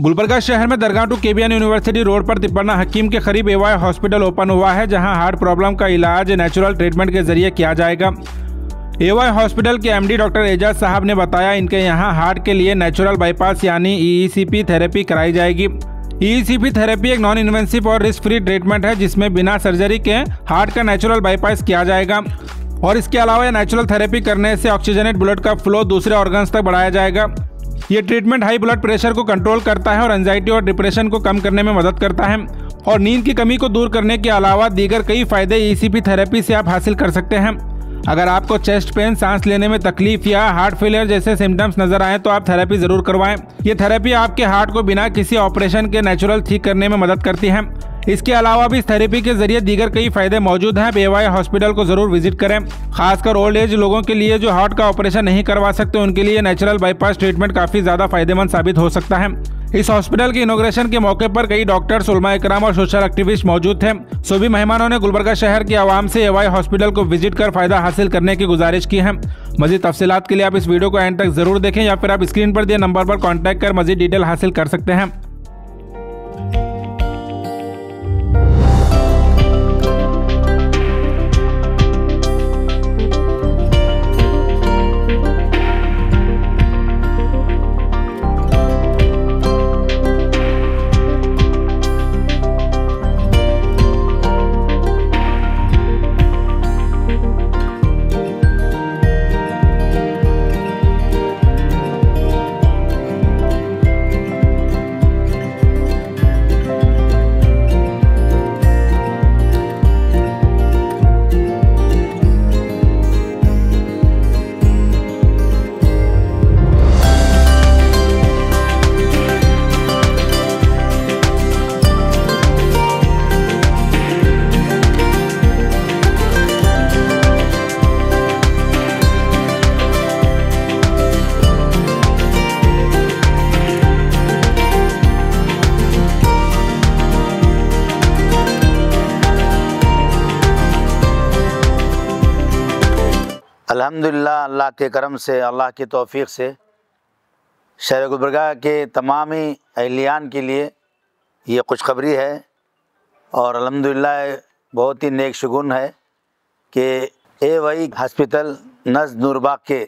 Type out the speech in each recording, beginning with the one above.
गुलबर्गा शहर में दरगाह टू केबीएन यूनिवर्सिटी रोड पर तिपन्ना हकीम के करीब एवाय हॉस्पिटल ओपन हुआ है जहां हार्ट प्रॉब्लम का इलाज नेचुरल ट्रीटमेंट के जरिए किया जाएगा एवाय हॉस्पिटल के एमडी डॉक्टर एजाज साहब ने बताया इनके यहां हार्ट के लिए नेचुरल बाईपास यानी ईईसीपी e e थेरेपी कराई जाएगी ईईसीपी e थेरेपी एक नॉन इन्वेंसिव और रिस्क फ्री ट्रीटमेंट है जिसमें बिना सर्जरी के हार्ट का नेचुरल बाईपास किया जाएगा और इसके अलावा नेचुरल थेरेपी करने से ऑक्सीजनेट ब्लड का फ्लो दूसरे ऑर्गन्स तक बढ़ाया जाएगा ये ट्रीटमेंट हाई ब्लड प्रेशर को कंट्रोल करता है और एंजाइटी और डिप्रेशन को कम करने में मदद करता है और नींद की कमी को दूर करने के अलावा दीगर कई फायदे ई e थेरेपी से आप हासिल कर सकते हैं अगर आपको चेस्ट पेन सांस लेने में तकलीफ या हार्ट फेलियर जैसे सिम्टम्स नजर आए तो आप थेरेपी जरूर करवाएं ये थेरेपी आपके हार्ट को बिना किसी ऑपरेशन के नेचुरल ठीक करने में मदद करती है इसके अलावा भी इस थेरेपी के जरिए दीगर कई फायदे मौजूद हैं बेवाई हॉस्पिटल को जरूर विजिट करें खासकर ओल्ड एज लोगों के लिए जो हार्ट का ऑपरेशन नहीं करवा सकते उनके लिए नेचुरल बाईपास ट्रीटमेंट काफी ज्यादा फायदेमंद साबित हो सकता है इस हॉस्पिटल के इनोग्रेशन के मौके पर कई डॉक्टर सुलमा इक्राम और सोशल एक्टिविस्ट मौजूद थे सभी मेहमानों ने गुलबर्गा शहर के आवाम से एवाई हॉस्पिटल को विजिट कर फायदा हासिल करने की गुजारिश की है मजीद तफसीत के लिए आप इस वीडियो को एंड तक जरूर देखें या फिर आप स्क्रीन पर दिए नंबर पर कॉन्टैक्ट कर मजीद डिटेल हासिल कर सकते हैं अल्हम्दुलिल्लाह अल्लाह के करम से अल्लाह की तौफीक से शहर गुलबरगा के तमाम अहलियान के लिए ये खुशखबरी है और अल्हम्दुलिल्लाह बहुत ही नेक शगुन है कि ए वही हॉस्पिटल नज नूरबाग के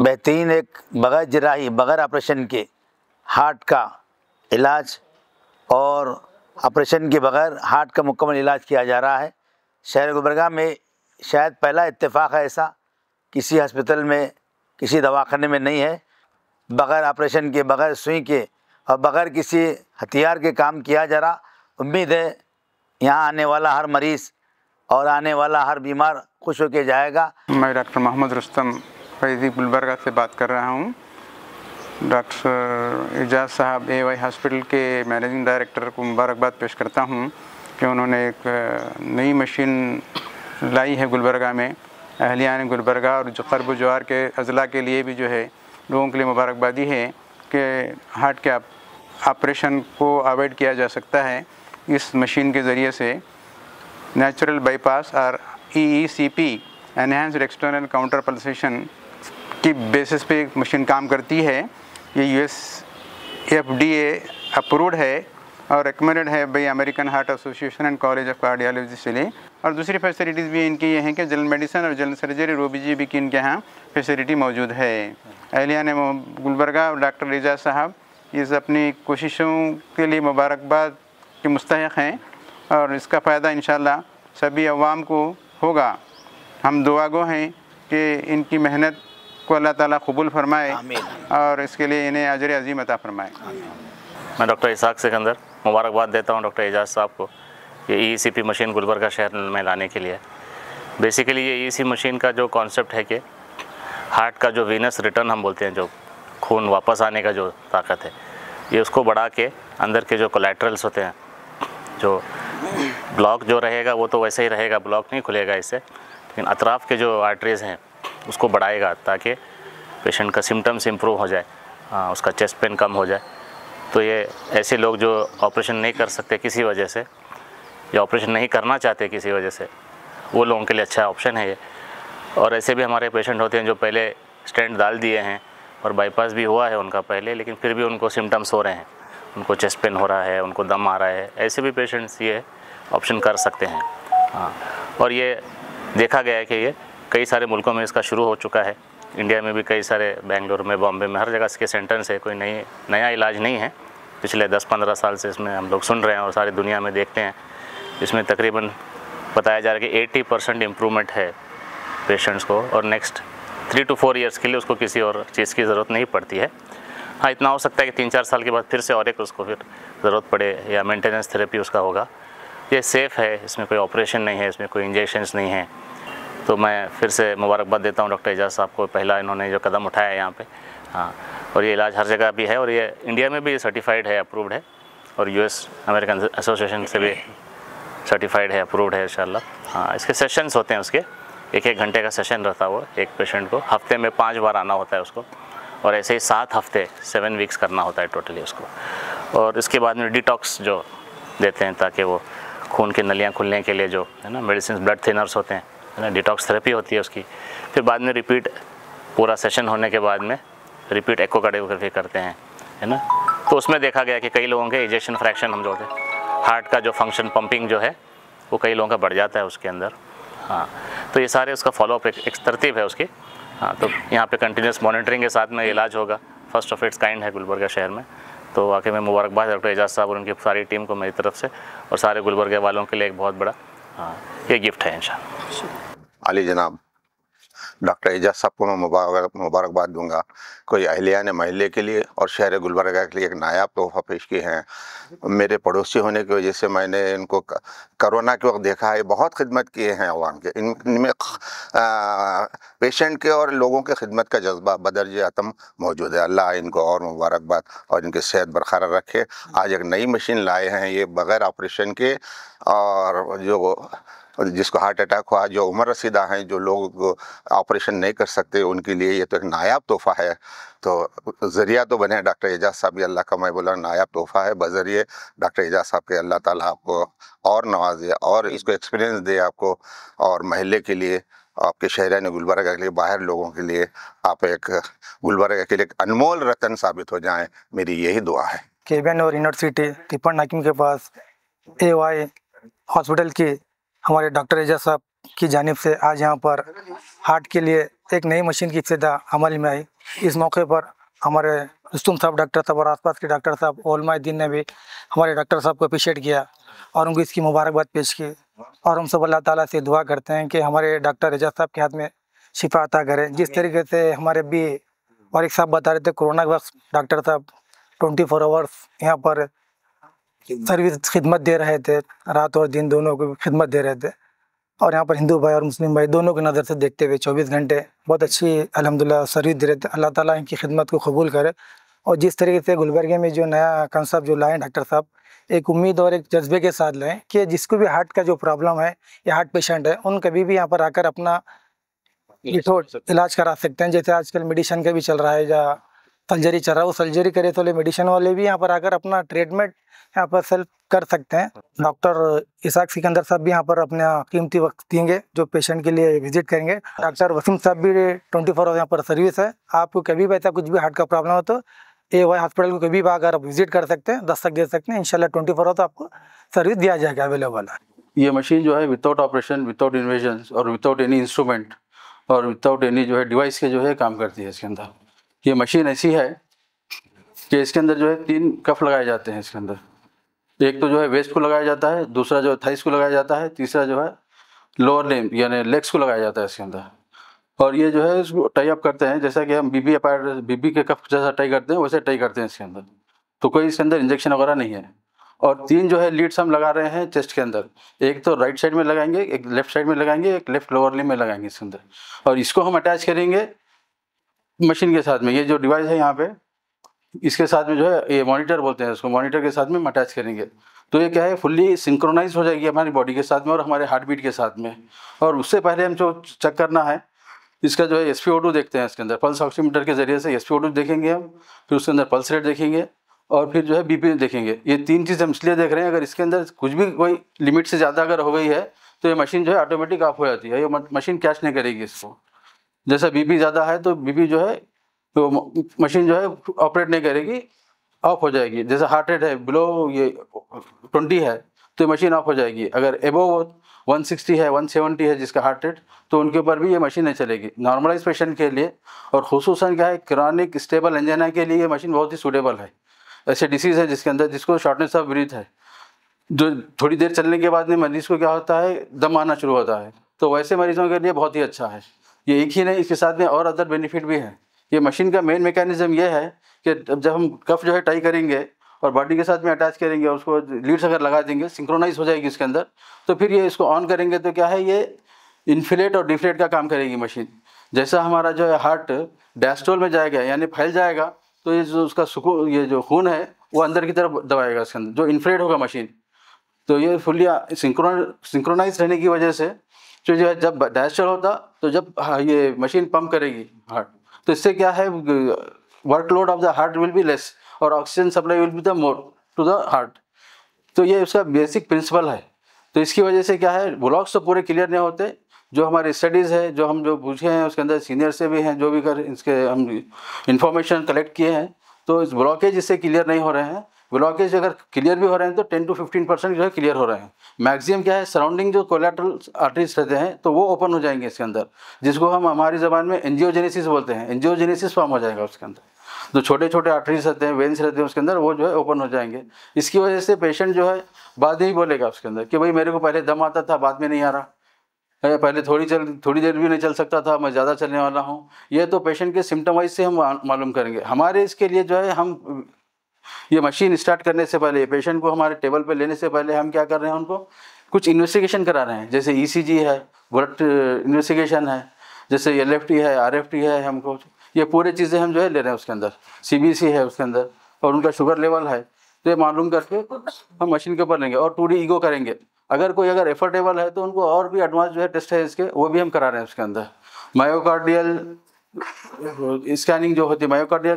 बेहतरीन एक बग़ैर जराही बग़ैर ऑपरेशन के हार्ट का इलाज और ऑपरेशन के बग़ैर हार्ट का मुकम्मल इलाज किया जा रहा है शहर गुलबरगा में शायद पहला इत्तेफाक है ऐसा किसी हॉस्पिटल में किसी दवाखाने में नहीं है बग़ैर ऑपरेशन के बग़ैर सुई के और बग़ैर किसी हथियार के काम किया जा रहा उम्मीद है यहाँ आने वाला हर मरीज़ और आने वाला हर बीमार खुश होकर जाएगा मैं डॉक्टर मोहम्मद रुस्तम फैजी गुलबरगा से बात कर रहा हूँ डॉक्टर एजाज साहब ए वाई हॉस्पिटल के मैनेजिंग डायरेक्टर को मुबारकबाद पेश करता हूँ कि उन्होंने एक नई मशीन लाई है गुलबरगा में अहलियान गुलबरगा और जो खरब जवार के अजला के लिए भी जो है लोगों के लिए मुबारकबादी है कि हार्ट के ऑपरेशन को अवॉइड किया जा सकता है इस मशीन के ज़रिए से नेचुरल बाईपास और E C P enhanced external counter pulsation की बेसिस पे मशीन काम करती है ये यूएस एफडीए अप्रूव्ड है और रिकमेंडेड है by American heart association and college of cardiology से लिए और दूसरी फैसिलिटीज़ भी इनकी ये हैं कि जनरल मेडिसिन और जनरल सर्जरी जी भी की इनके यहाँ फैसिलिटी मौजूद है अहलिया ने गुलबर्गा और डॉक्टर रिजा साहब इस अपनी कोशिशों के लिए मुबारकबाद के मुस्तक हैं और इसका फ़ायदा इन सभी अवाम को होगा हम दुआगो हैं कि इनकी मेहनत को अल्लाह ताला कबूल फरमाए और इसके लिए इन्हें अजर अजीम अता फरमाए मैं डॉक्टर इसाक सिकंदर मुबारकबाद देता हूँ डॉक्टर एजाज साहब को ये E e e machine Gulbarga शहर में लाने के लिए बेसिकली ये ई e मशीन का जो कॉन्सेप्ट है कि हार्ट का जो वीनस रिटर्न हम बोलते हैं जो खून वापस आने का जो ताकत है ये उसको बढ़ा के अंदर के जो कोलेट्रल्स होते हैं जो ब्लॉक जो रहेगा वो तो वैसे ही रहेगा ब्लॉक नहीं खुलेगा इससे लेकिन अतराफ़ के जो आर्टरीज़ हैं उसको बढ़ाएगा ताकि पेशेंट का सिम्टम्स इम्प्रूव हो जाए आ, हाँ, उसका चेस्ट पेन कम हो जाए तो ये ऐसे लोग जो ऑपरेशन नहीं कर सकते किसी वजह से या ऑपरेशन नहीं करना चाहते किसी वजह से वो लोगों के लिए अच्छा ऑप्शन है ये और ऐसे भी हमारे पेशेंट होते हैं जो पहले स्टेंट डाल दिए हैं और बाईपास भी हुआ है उनका पहले लेकिन फिर भी उनको सिम्टम्स हो रहे हैं उनको चेस्ट पेन हो रहा है उनको दम आ रहा है ऐसे भी पेशेंट्स ये ऑप्शन कर सकते हैं हाँ और ये देखा गया है कि ये कई सारे मुल्कों में इसका शुरू हो चुका है इंडिया में भी कई सारे बेंगलोर में बॉम्बे में हर जगह इसके सेंटर्स है कोई नई नया इलाज नहीं है पिछले 10-15 साल से इसमें हम लोग सुन रहे हैं और सारी दुनिया में देखते हैं इसमें तकरीबन बताया जा रहा है कि एट्टी परसेंट इम्प्रूवमेंट है पेशेंट्स को और next three to four years के लिए उसको किसी और चीज़ की ज़रूरत नहीं पड़ती है हाँ इतना हो सकता है कि तीन चार साल के बाद फिर से और एक उसको फिर ज़रूरत पड़े या मेंटेनेंस थेरेपी उसका होगा ये सेफ़ है इसमें कोई ऑपरेशन नहीं है इसमें कोई इंजेक्शन नहीं है तो मैं फिर से मुबारकबाद देता हूँ डॉक्टर एजाज साहब को पहला इन्होंने जो कदम उठाया है यहाँ पर हाँ और ये इलाज हर जगह भी है और ये इंडिया में भी सर्टिफाइड है अप्रूव्ड है और यूएस अमेरिकन एसोसिएशन से भी सर्टिफाइड है अप्रूव्ड है इन हाँ इसके सेशंस होते हैं उसके एक एक घंटे का सेशन रहता है वो एक पेशेंट को हफ्ते में पाँच बार आना होता है उसको और ऐसे ही सात हफ्ते सेवन वीक्स करना होता है टोटली उसको और इसके बाद में डिटॉक्स जो देते हैं ताकि वो खून की नलियाँ खुलने के लिए जो है ना मेडिसिन ब्लड थिनर्स होते हैं है ना डिटॉक्स थेरेपी होती है उसकी फिर बाद में रिपीट पूरा सेशन होने के बाद में रिपीट एक्ोकार्डियोग्राफी करते हैं है ना तो उसमें देखा गया कि कई लोगों के इजेक्शन फ्रैक्शन हम जो होते हार्ट का जो फंक्शन पंपिंग जो है वो कई लोगों का बढ़ जाता है उसके अंदर हाँ तो ये सारे उसका फॉलोअप एक, एक तरतीब है उसकी हाँ तो यहाँ पे कंटिन्यूस मॉनिटरिंग के साथ में इलाज होगा फर्स्ट ऑफ इट्स काइंड है गुलबर्गा शहर में तो वाकई में मुबारकबाद डॉक्टर एजाज साहब और उनकी सारी टीम को मेरी तरफ से और सारे गुलबर्गे वालों के लिए एक बहुत बड़ा हाँ ये गिफ्ट है इन शाह जनाब डॉक्टर एजाज साहब को मैं मुबारक मुबारकबाद दूंगा कोई अहलिया ने महल्ले के लिए और शहर गुलबर्गा के लिए एक नायाब तोहफा पेश किए हैं मेरे पड़ोसी होने की वजह से मैंने इनको करोना के वक्त देखा है बहुत खिदमत किए हैं अवाम के इनमें पेशेंट के और लोगों के खिदमत का जज्बा बदरज आतम मौजूद है अल्लाह इनको और मुबारकबाद और इनकी सेहत बरकरार रखे आज एक नई मशीन लाए हैं ये बग़ैर ऑपरेशन के और जो जिसको हार्ट अटैक हुआ जो उम्र रसीदा हैं जो लोग ऑपरेशन नहीं कर सकते उनके लिए ये तो एक नायाब तोहफ़ा है तो ज़रिया तो बने डॉक्टर एजाज साहब अल्लाह का मैं बोला नायाब तोहफ़ा है बज़रिए डॉक्टर एजाज साहब के अल्लाह ताला आपको और नवाजे और इसको एक्सपीरियंस दे आपको और महल्ले के लिए आपके ने गुलबर्ग के लिए बाहर लोगों के लिए आप एक गुलबर्ग के लिए अनमोल रतन साबित हो जाए मेरी यही दुआ है केबियन और यूनिवर्सिटी तिपन नाकिम के पास ए हॉस्पिटल के हमारे डॉक्टर एजाज साहब की जानब से आज यहाँ पर हार्ट के लिए एक नई मशीन की इब्तदा अमल में आई इस मौके पर हमारे रस्तुम साहब डॉक्टर साहब और आसपास के डॉक्टर साहब ओलमा दिन ने भी हमारे डॉक्टर साहब को अप्रिशिएट किया और उनको इसकी मुबारकबाद पेश की और हम सब अल्लाह ताला से दुआ करते हैं कि हमारे डॉक्टर रजा साहब के हाथ में शिफा अता करें जिस तरीके से हमारे बी और एक साहब बता रहे थे कोरोना के वक्त डॉक्टर साहब ट्वेंटी फोर आवर्स यहाँ पर सर्विस खिदमत दे रहे थे रात और दिन दोनों को खिदमत दे रहे थे और यहाँ पर हिंदू भाई और मुस्लिम भाई दोनों की नज़र से देखते हुए चौबीस घंटे बहुत अच्छी अलहमदिल्ला सर्विस दे रहे थे अल्लाह ताला इनकी खिदमत को कबूल करे और जिस तरीके से गुलबर्गे में जो नया कंसेप्ट जो लाएँ डॉक्टर साहब एक उम्मीद और एक जज्बे के साथ लाएँ कि जिसको भी हार्ट का जो प्रॉब्लम है या हार्ट पेशेंट है उन कभी भी यहाँ पर आकर अपना इलाज करा सकते हैं जैसे आजकल मेडिसन का भी चल रहा है या सर्जरी चल रहा है वो सर्जरी करे तो ले मेडिसिन वाले भी यहाँ पर आकर अपना ट्रीटमेंट यहाँ पर सेल्फ कर सकते हैं डॉक्टर इसाक सिकंदर साहब भी यहाँ पर अपना कीमती वक्त देंगे जो पेशेंट के लिए विजिट करेंगे डॉक्टर वसीम साहब भी ट्वेंटी फोर आवर यहाँ पर सर्विस है आपको कभी भी ऐसा कुछ भी हार्ट का प्रॉब्लम हो तो ए वाई हॉस्पिटल को कभी भी आकर आप विजिट कर सकते हैं दस्तक दे सकते हैं इनशाला ट्वेंटी फोर आवर तो आपको सर्विस दिया जाएगा अवेलेबल है ये मशीन जो है विदाउट ऑपरेशन विदाउट इन्वेजन और विदाउट एनी इंस्ट्रूमेंट और विदाउट एनी जो है डिवाइस के जो है काम करती है इसके अंदर ये मशीन ऐसी है कि इसके अंदर जो है तीन कफ लगाए जाते हैं इसके अंदर एक तो जो है वेस्ट को लगाया जाता है दूसरा जो है थाइस को लगाया जाता है तीसरा जो है लोअर लेम यानी लेग्स को लगाया जाता है इसके अंदर और ये जो है इसको टाई अप करते हैं जैसा कि हम बीबी अपायर बीबी के कफ जैसा टाई करते हैं वैसे टाई करते हैं इसके अंदर तो कोई इसके अंदर इंजेक्शन वगैरह नहीं है और तीन जो है लीड्स हम लगा रहे हैं चेस्ट के अंदर एक तो राइट साइड में लगाएंगे एक लेफ्ट साइड में लगाएंगे एक लेफ्ट लोअर लिम में लगाएंगे इसके अंदर और इसको हम अटैच करेंगे मशीन के साथ में ये जो डिवाइस है यहाँ पे इसके साथ में जो है ये मॉनिटर बोलते हैं उसको मॉनिटर के साथ में हम अटैच करेंगे तो ये क्या है फुल्ली सिंक्रोनाइज हो जाएगी हमारी बॉडी के साथ में और हमारे हार्ट बीट के साथ में और उससे पहले हम जो चेक करना है इसका जो है एस देखते हैं इसके अंदर पल्स ऑक्सीमीटर के जरिए से एस देखेंगे हम फिर उसके अंदर पल्स रेट देखेंगे और फिर जो है बीपी देखेंगे ये तीन चीज़ हम इसलिए देख रहे हैं अगर इसके अंदर कुछ भी कोई लिमिट से ज़्यादा अगर हो गई है तो ये मशीन जो है ऑटोमेटिक ऑफ हो जाती है ये मशीन कैच नहीं करेगी इसको जैसे बीपी ज़्यादा है तो बीपी जो है तो मशीन जो है ऑपरेट नहीं करेगी ऑफ हो जाएगी जैसे हार्ट रेट है बिलो ये ट्वेंटी है तो मशीन ऑफ हो जाएगी अगर एबो सिक्सटी है वन सेवेंटी है जिसका हार्ट रेट तो उनके ऊपर भी ये मशीन नहीं चलेगी नॉर्मलाइज पेशेंट के लिए और खसूस क्या है क्रॉनिक स्टेबल एंजाना के लिए ये मशीन बहुत ही सूटेबल है ऐसे डिसीज़ है जिसके अंदर जिसको शॉर्टनेस ऑफ ब्रीथ है जो थोड़ी देर चलने के बाद में मरीज़ को क्या होता है दम आना शुरू होता है तो वैसे मरीज़ों के लिए बहुत ही अच्छा है ये एक ही नहीं इसके साथ में और अदर बेनिफिट भी है ये मशीन का मेन मेकानिज़म ये है कि जब हम कफ जो है टाई करेंगे और बॉडी के साथ में अटैच करेंगे और उसको लीड्स अगर लगा देंगे सिंक्रोनाइज हो जाएगी इसके अंदर तो फिर ये इसको ऑन करेंगे तो क्या है ये इन्फ्लेट और डिफ्लेट का काम करेगी मशीन जैसा हमारा जो है हार्ट डैस्ट्रोल में जाएगा यानी फैल जाएगा तो ये जो उसका सुकून ये जो खून है वो अंदर की तरफ दबाएगा इसके अंदर जो इन्फ्लेट होगा मशीन तो ये फुल्ली सिंक्रोन सिंक्रोनाइज रहने की वजह से जो तो जो है जब डायस्टर होता तो जब हाँ, ये मशीन पंप करेगी हार्ट तो इससे क्या है workload of the heart will be less और oxygen supply will be the more to the heart तो ये उसका बेसिक प्रिंसिपल है तो इसकी वजह से क्या है ब्लॉक्स तो पूरे क्लियर नहीं होते जो हमारे स्टडीज़ है जो हम जो पूछे हैं उसके अंदर सीनियर से भी हैं जो भी कर इसके हम इंफॉर्मेशन कलेक्ट किए हैं तो इस ब्लॉकेज इससे क्लियर नहीं हो रहे हैं ब्लॉकेज अगर क्लियर भी हो रहे हैं तो टेन टू फिफ्टीन परसेंट जो है क्लियर हो रहे हैं मैक्सिमम क्या है सराउंडिंग जो कोलेट्रल आर्टरीज रहते हैं तो वो ओपन हो जाएंगे इसके अंदर जिसको हम हमारी जबान में एनजियोजेनेसिस बोलते हैं एनजियोजेनेसिस फॉर्म हो जाएगा उसके अंदर जो छोटे छोटे आर्टरीज रहते हैं वेंस रहते हैं उसके अंदर वो जो है ओपन हो जाएंगे इसकी वजह से पेशेंट जो है बाद ही बोलेगा उसके अंदर कि भाई मेरे को पहले दम आता था बाद में नहीं आ रहा पहले थोड़ी चल थोड़ी देर भी नहीं चल सकता था मैं ज़्यादा चलने वाला हूँ ये तो पेशेंट के सिम्टम वाइज से हम मालूम करेंगे हमारे इसके लिए जो है हम ये मशीन स्टार्ट करने से पहले पेशेंट को हमारे टेबल पे लेने से पहले हम क्या कर रहे हैं उनको कुछ इन्वेस्टिगेशन करा रहे हैं जैसे ईसीजी e है ब्लड इन्वेस्टिगेशन uh, है जैसे एल है आर है हमको ये पूरे चीज़ें हम जो है ले रहे हैं उसके अंदर सी है उसके अंदर और उनका शुगर लेवल है तो ये मालूम करके हम मशीन के ऊपर लेंगे और टू ईगो करेंगे अगर कोई अगर एफर्टेबल है तो उनको और भी एडवांस जो है टेस्ट है इसके वो भी हम करा रहे हैं उसके अंदर मायोकार्डियल स्कैनिंग जो होती है मायोकार्डियल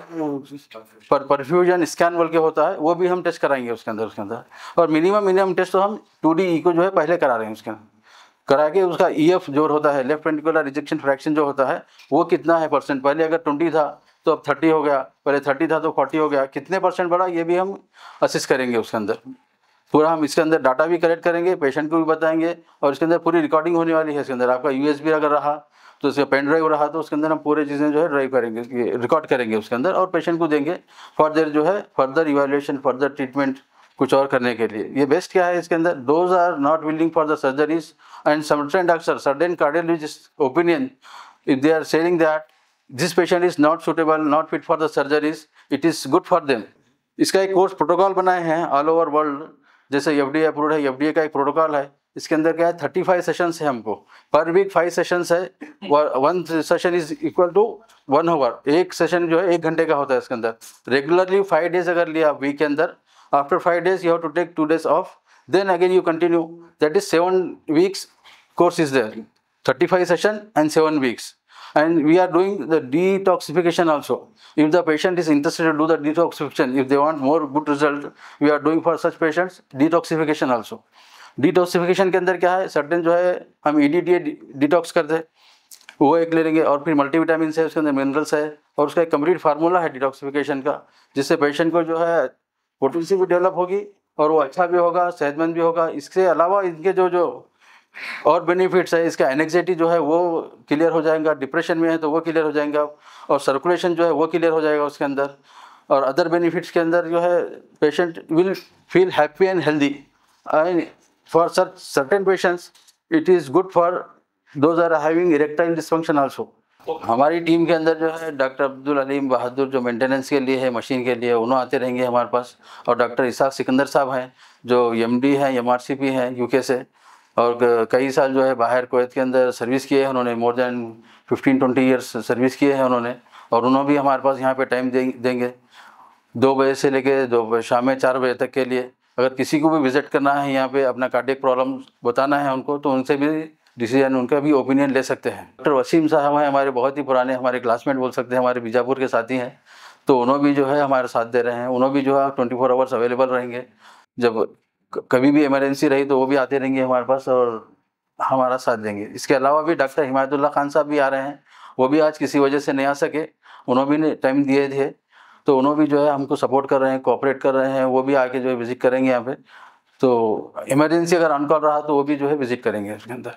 पर परफ्यूजन स्कैन बोल के होता है वो भी हम टेस्ट कराएंगे उसके अंदर उसके अंदर और मिनिमम मिनिमम टेस्ट तो हम टू डी ई को जो है पहले करा रहे हैं उसके अंदर करा के उसका ई e एफ जो होता है लेफ्ट वेंटिकुलर रिजेक्शन फ्रैक्शन जो होता है वो कितना है परसेंट पहले अगर ट्वेंटी था तो अब थर्टी हो गया पहले थर्टी था तो फोर्टी हो गया कितने परसेंट बढ़ा ये भी हम असिस्ट करेंगे उसके अंदर पूरा हम इसके अंदर डाटा भी कलेक्ट करेंगे पेशेंट को भी बताएंगे और इसके अंदर पूरी रिकॉर्डिंग होने वाली है इसके अंदर आपका यू अगर रहा तो इसका पेन ड्राइव रहा तो उसके अंदर हम पूरे चीज़ें जो है ड्राइव करेंगे रिकॉर्ड करेंगे उसके अंदर और पेशेंट को देंगे फर्दर जो है फर्दर इवेल्यूशन फर्दर ट्रीटमेंट कुछ और करने के लिए ये बेस्ट क्या है इसके अंदर those are not willing for the surgeries and समर्टन doctor certain cardiologist opinion if they are selling that this patient is not suitable not fit for the surgeries it is good for them इसका एक course protocol बनाए हैं all over world जैसे F D approve है F का एक protocol है इसके अंदर क्या है थर्टी फाइव सेशन है हमको पर वीक फाइव सेशन है one session is equal to one hour एक सेशन जो है एक घंटे का होता है इसके अंदर रेगुलरली फाइव डेज अगर लिया वीक के अंदर after five days you have to take two days off then again you continue that is seven weeks course is there thirty five session and seven weeks and we are doing the detoxification also. If the patient is interested to do the detoxification, if they want more good result, we are doing for such patients detoxification also. Detoxification के अंदर क्या है certain जो है हम ई e detox करते हैं वो एक ले लेंगे और फिर मल्टीविटामिन है उसके अंदर मिनरल्स है और उसका एक कम्प्लीट फार्मूला है डिटॉक्सिफिकेशन का जिससे पेशेंट को जो है पोटेंसी भी डेवलप होगी और वो अच्छा भी होगा सेहतमंद भी होगा इसके अलावा इनके जो जो और बेनिफिट्स है इसका एनेक्जाइटी जो है वो क्लियर हो जाएगा डिप्रेशन में है तो वो क्लियर हो जाएगा और सर्कुलेशन जो है वो क्लियर हो जाएगा उसके अंदर और अदर बेनिफिट्स के अंदर जो है patient will feel happy and healthy and for such certain patients it is good for those are having erectile dysfunction also हमारी टीम के अंदर जो है डॉक्टर अब्दुल अलीम बहादुर जो मेंटेनेंस के लिए है मशीन के लिए उन्होंने आते रहेंगे हमारे पास और डॉक्टर इसाक सिकंदर साहब हैं जो एमडी हैं एमआरसीपी हैं यूके से और कई साल जो है बाहर कोवैत के अंदर सर्विस किए हैं उन्होंने more than fifteen 20 years service किए हैं उन्होंने और उन्होंने भी हमारे पास यहाँ पर टाइम देंगे दो बजे से लेके दो शाम में चार बजे तक के लिए अगर किसी को भी विजिट करना है यहाँ पे अपना कार्डिक प्रॉब्लम बताना है उनको तो उनसे भी डिसीजन उनका भी ओपिनियन ले सकते हैं डॉक्टर वसीम साहब हैं हमारे बहुत ही पुराने हमारे क्लासमेट बोल सकते हैं हमारे बीजापुर के साथी हैं तो उन्होंने भी जो है हमारा साथ दे रहे हैं उन्होंने भी जो है ट्वेंटी फोर आवर्स अवेलेबल रहेंगे जब कभी भी इमरजेंसी रही तो वो भी आते रहेंगे हमारे पास और हमारा साथ देंगे इसके अलावा भी डॉक्टर हिमायतुल्ला खान साहब भी आ रहे हैं वो भी आज किसी वजह से नहीं आ सके उन्होंने भी टाइम दिए थे तो उन्होंने भी जो है हमको सपोर्ट कर रहे हैं कोऑपरेट कर रहे हैं वो भी आके जो है विजिट करेंगे यहाँ पे तो इमरजेंसी अगर अनकॉल रहा तो वो भी जो है विजिट करेंगे उसके अंदर